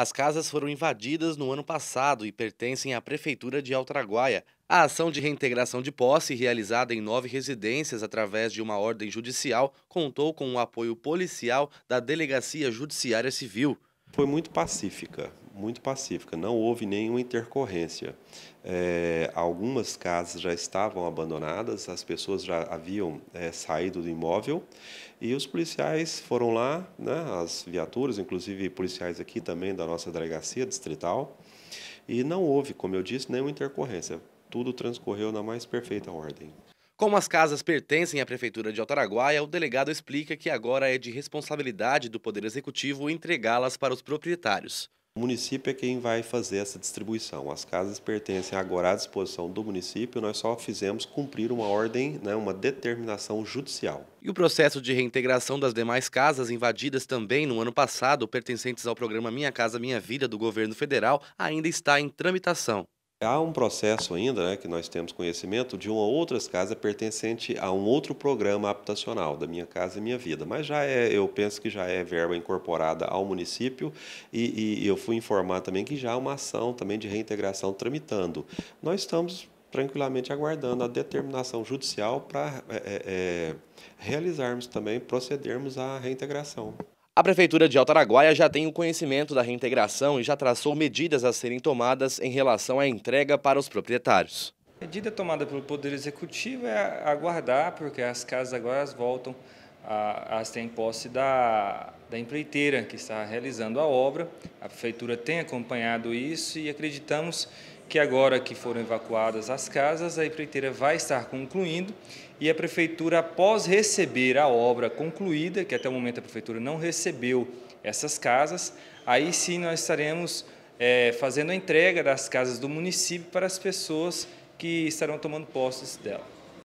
As casas foram invadidas no ano passado e pertencem à Prefeitura de Altraguaia. A ação de reintegração de posse, realizada em nove residências através de uma ordem judicial, contou com o apoio policial da Delegacia Judiciária Civil. Foi muito pacífica, muito pacífica, não houve nenhuma intercorrência. É, algumas casas já estavam abandonadas, as pessoas já haviam é, saído do imóvel e os policiais foram lá, né, as viaturas, inclusive policiais aqui também da nossa delegacia distrital, e não houve, como eu disse, nenhuma intercorrência. Tudo transcorreu na mais perfeita ordem. Como as casas pertencem à Prefeitura de Altaraguaia, o delegado explica que agora é de responsabilidade do Poder Executivo entregá-las para os proprietários. O município é quem vai fazer essa distribuição. As casas pertencem agora à disposição do município, nós só fizemos cumprir uma ordem, né, uma determinação judicial. E o processo de reintegração das demais casas invadidas também no ano passado, pertencentes ao programa Minha Casa Minha Vida do governo federal, ainda está em tramitação. Há um processo ainda, né, que nós temos conhecimento, de uma outras casa pertencente a um outro programa habitacional, da Minha Casa e Minha Vida. Mas já é, eu penso que já é verba incorporada ao município e, e eu fui informar também que já há uma ação também de reintegração tramitando. Nós estamos tranquilamente aguardando a determinação judicial para é, é, é realizarmos também, procedermos à reintegração. A Prefeitura de Altaraguaia já tem o conhecimento da reintegração e já traçou medidas a serem tomadas em relação à entrega para os proprietários. A medida tomada pelo Poder Executivo é aguardar, porque as casas agora voltam a, a em posse da, da empreiteira que está realizando a obra. A Prefeitura tem acompanhado isso e acreditamos que agora que foram evacuadas as casas, a empreiteira vai estar concluindo e a prefeitura, após receber a obra concluída, que até o momento a prefeitura não recebeu essas casas, aí sim nós estaremos é, fazendo a entrega das casas do município para as pessoas que estarão tomando posse dela.